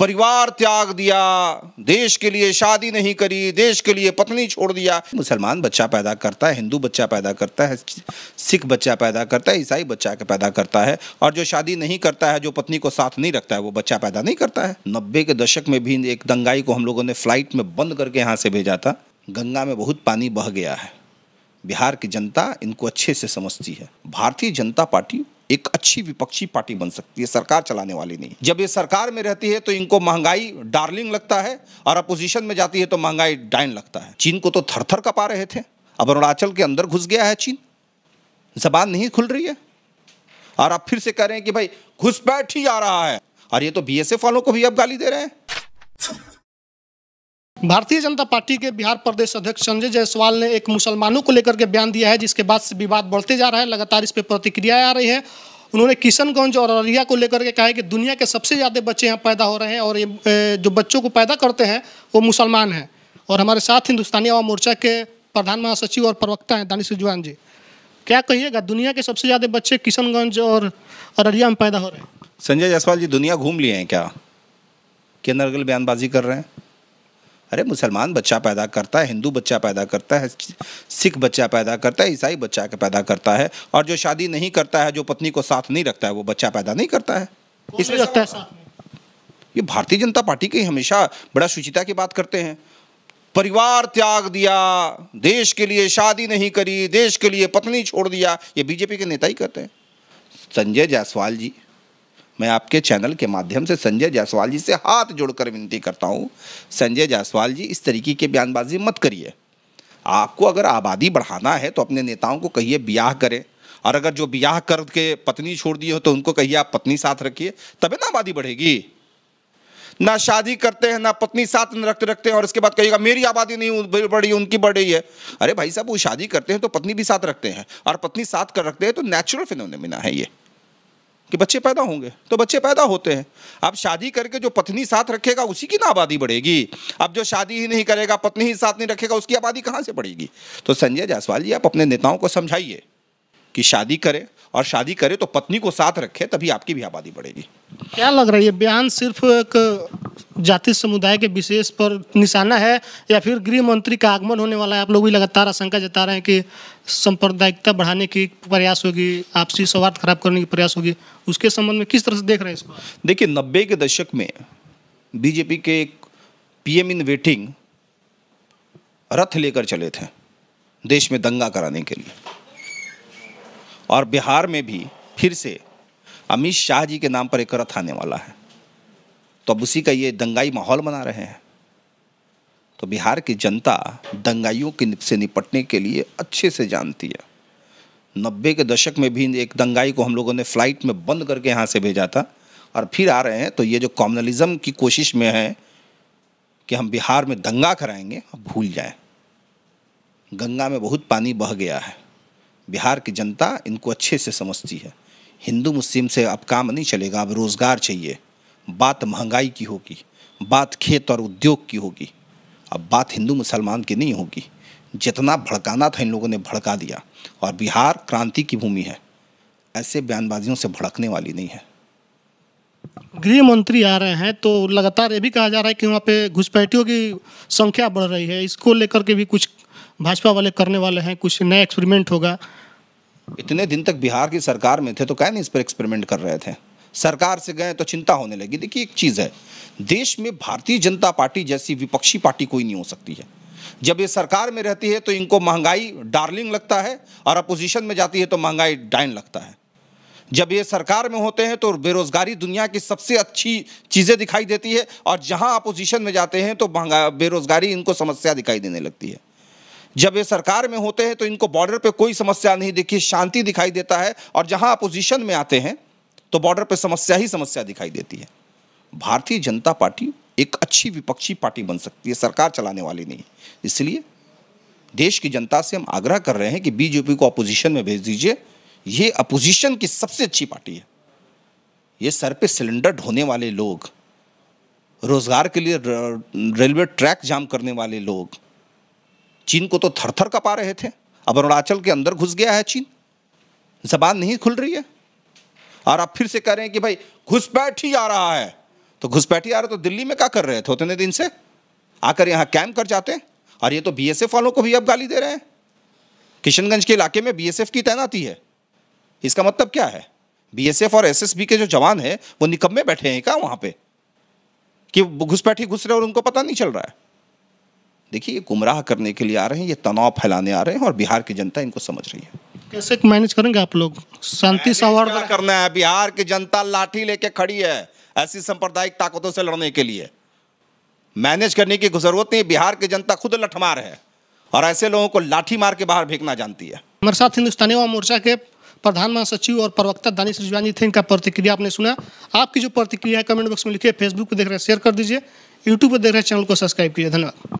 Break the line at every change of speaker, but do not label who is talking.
परिवार त्याग दिया देश के लिए शादी नहीं करी देश के लिए पत्नी छोड़ दिया मुसलमान बच्चा पैदा करता है हिंदू बच्चा पैदा करता है सिख बच्चा पैदा करता है ईसाई बच्चा पैदा करता है और जो शादी नहीं करता है जो पत्नी को साथ नहीं रखता है वो बच्चा पैदा नहीं करता है नब्बे के दशक में भी एक दंगाई को हम लोगों ने फ्लाइट में बंद करके यहाँ से भेजा था गंगा में बहुत पानी बह गया है बिहार की जनता इनको अच्छे से समझती है भारतीय जनता पार्टी एक अच्छी विपक्षी पार्टी बन सकती है सरकार चलाने वाली नहीं जब ये सरकार में रहती है तो इनको महंगाई डार्लिंग लगता है और अपोजिशन में जाती है तो महंगाई डाइन लगता है चीन को तो थर थर कपा रहे थे अब अरुणाचल के अंदर घुस गया है चीन जबान नहीं खुल रही है और आप फिर से कह रहे हैं कि भाई घुसपैठ ही आ रहा है और ये तो बी वालों को भी अब गाली दे रहे हैं
भारतीय जनता पार्टी के बिहार प्रदेश अध्यक्ष संजय जायसवाल ने एक मुसलमानों को लेकर के बयान दिया है जिसके बाद से विवाद बढ़ते जा रहा है लगातार इस पर प्रतिक्रियाएं आ रही है उन्होंने किशनगंज और अररिया को लेकर के कहा है कि दुनिया के सबसे ज़्यादा बच्चे यहाँ पैदा हो रहे हैं और ये जो बच्चों को पैदा करते हैं वो मुसलमान हैं और हमारे साथ हिंदुस्तानी आवा मोर्चा के प्रधान महासचिव और प्रवक्ता हैं दानिश रिजवान जी क्या कहिएगा दुनिया के सबसे ज़्यादा बच्चे किशनगंज और अररिया में पैदा हो रहे हैं
संजय जायसवाल जी दुनिया घूम लिए हैं क्या नरगल बयानबाजी कर रहे हैं अरे मुसलमान बच्चा पैदा करता है हिंदू बच्चा पैदा करता है सिख बच्चा पैदा करता है ईसाई बच्चा पैदा करता है और जो शादी नहीं करता है जो पत्नी को साथ नहीं रखता है वो बच्चा पैदा नहीं करता है इसमें रखता है ये भारतीय जनता पार्टी के हमेशा बड़ा शुचिता की बात करते हैं परिवार त्याग दिया देश के लिए शादी नहीं करी देश के लिए पत्नी छोड़ दिया ये बीजेपी के नेता ही करते हैं संजय जायसवाल जी मैं आपके चैनल के माध्यम से संजय जायसवाल जी से हाथ जोड़कर विनती करता हूँ संजय जायसवाल जी इस तरीके की बयानबाजी मत करिए आपको अगर आबादी बढ़ाना है तो अपने नेताओं को कहिए ब्याह करें और अगर जो ब्याह करके पत्नी छोड़ दिए हो तो उनको कहिए आप पत्नी साथ रखिए तभी ना आबादी बढ़ेगी ना शादी करते हैं ना पत्नी साथ रखते रखते हैं और इसके बाद कहिएगा मेरी आबादी नहीं बढ़ी उनकी बढ़ रही है अरे भाई साहब वो शादी करते हैं तो पत्नी भी साथ रखते हैं और पत्नी साथ कर रखते हैं तो नेचुरल फिनोमिना है ये कि बच्चे पैदा होंगे तो बच्चे पैदा होते हैं अब शादी करके जो पत्नी साथ रखेगा उसी की ना आबादी बढ़ेगी अब जो शादी ही नहीं करेगा पत्नी ही साथ नहीं रखेगा उसकी आबादी कहाँ से बढ़ेगी तो संजय जायसवाल जी आप अपने नेताओं को समझाइए कि शादी करें और शादी करे तो पत्नी को साथ रखे तभी आपकी भी आबादी बढ़ेगी
क्या लग रहा है ये बयान सिर्फ एक जाति समुदाय के विशेष पर निशाना है या फिर गृह मंत्री का आगमन होने वाला है आप लोग भी लगातार आशंका जता रहे हैं कि सांप्रदायिकता बढ़ाने की प्रयास होगी आपसी स्वार्थ
खराब करने की प्रयास होगी उसके संबंध में किस तरह से देख रहे हैं इसको देखिए नब्बे के दशक में बीजेपी के एक एम इन वेटिंग रथ लेकर चले थे देश में दंगा कराने के लिए और बिहार में भी फिर से अमित शाह जी के नाम पर एक रथ आने वाला है तो अब उसी का ये दंगाई माहौल बना रहे हैं तो बिहार की जनता दंगाइयों के से निपटने के लिए अच्छे से जानती है नब्बे के दशक में भी एक दंगाई को हम लोगों ने फ्लाइट में बंद करके यहाँ से भेजा था और फिर आ रहे हैं तो ये जो कॉम्युनलिज्म की कोशिश में है कि हम बिहार में दंगा कराएंगे भूल जाएं गंगा में बहुत पानी बह गया है बिहार की जनता इनको अच्छे से समझती है हिंदू मुस्लिम से अब काम नहीं चलेगा अब रोज़गार चाहिए बात महंगाई की होगी बात खेत और उद्योग की होगी अब बात हिंदू मुसलमान की नहीं होगी जितना भड़काना था इन लोगों ने भड़का दिया और बिहार क्रांति की भूमि है ऐसे बयानबाजियों से भड़कने वाली नहीं है
गृह मंत्री आ रहे हैं तो लगातार ये भी कहा जा रहा है कि वहाँ पे घुसपैठियों की संख्या बढ़ रही है इसको लेकर के भी कुछ भाजपा वाले करने वाले हैं कुछ नया एक्सपेरिमेंट होगा
इतने दिन तक बिहार की सरकार में थे तो क्या नहीं इस पर एक्सपेरिमेंट कर रहे थे सरकार से गए तो चिंता होने लगी देखिए एक चीज़ है देश में भारतीय जनता पार्टी जैसी विपक्षी पार्टी कोई नहीं हो सकती है जब ये सरकार में रहती है तो इनको महंगाई डार्लिंग लगता है और अपोजिशन में जाती है तो महंगाई डाइन लगता है जब ये सरकार में होते हैं तो बेरोजगारी दुनिया की सबसे अच्छी चीज़ें दिखाई देती है और जहां अपोजिशन में जाते हैं तो बेरोजगारी इनको समस्या दिखाई देने लगती है जब ये सरकार में होते हैं तो इनको बॉर्डर पे कोई समस्या नहीं दिखी शांति दिखाई देता है और जहां अपोजिशन में आते हैं तो बॉर्डर पे समस्या ही समस्या दिखाई देती है भारतीय जनता पार्टी एक अच्छी विपक्षी पार्टी बन सकती है सरकार चलाने वाली नहीं इसलिए देश की जनता से हम आग्रह कर रहे हैं कि बीजेपी को अपोजिशन में भेज दीजिए ये अपोजिशन की सबसे अच्छी पार्टी है ये सर पे सिलेंडर ढोने वाले लोग रोजगार के लिए रेलवे ट्रैक जाम करने वाले लोग चीन को तो थर थर कपा रहे थे अब अरुणाचल के अंदर घुस गया है चीन जबान नहीं खुल रही है और आप फिर से कह रहे हैं कि भाई घुसपैठ ही आ रहा है तो घुसपैठी आ रहा तो दिल्ली में क्या कर रहे थे उतने दिन से आकर यहाँ कैम्प कर जाते हैं और ये तो बीएसएफ वालों को भी अब गाली दे रहे हैं किशनगंज के इलाके में बीएसएफ की तैनाती है इसका मतलब क्या है बीएसएफ और एसएसबी के जो जवान हैं वो निकम्बे बैठे हैं क्या वहाँ पे कि घुसपैठी घुस रहे और उनको पता नहीं चल रहा है देखिए ये गुमराह करने के लिए आ रहे हैं ये तनाव फैलाने आ रहे हैं और बिहार की जनता इनको समझ रही है
कैसे मैनेज करेंगे आप लोग शांति
संवर्धन करना है बिहार की जनता लाठी लेके खड़ी है ऐसी सांप्रदायिक ताकतों से लड़ने के लिए मैनेज करने की जरूरत नहीं बिहार की जनता खुद लठमार है और ऐसे लोगों को लाठी मार के बाहर फेंकना जानती है
हमारे साथ हिंदुस्तानी युवा मोर्चा के प्रधान महासचिव और प्रवक्ता दानिश रिजवानी थे इनका प्रतिक्रिया आपने सुना आपकी जो प्रतिक्रिया है कमेंट बॉक्स में लिखिए फेसबुक पर देख रहे हैं शेयर कर दीजिए यूट्यूब पर देख रहे हैं चैनल को सब्सक्राइब कीजिए धन्यवाद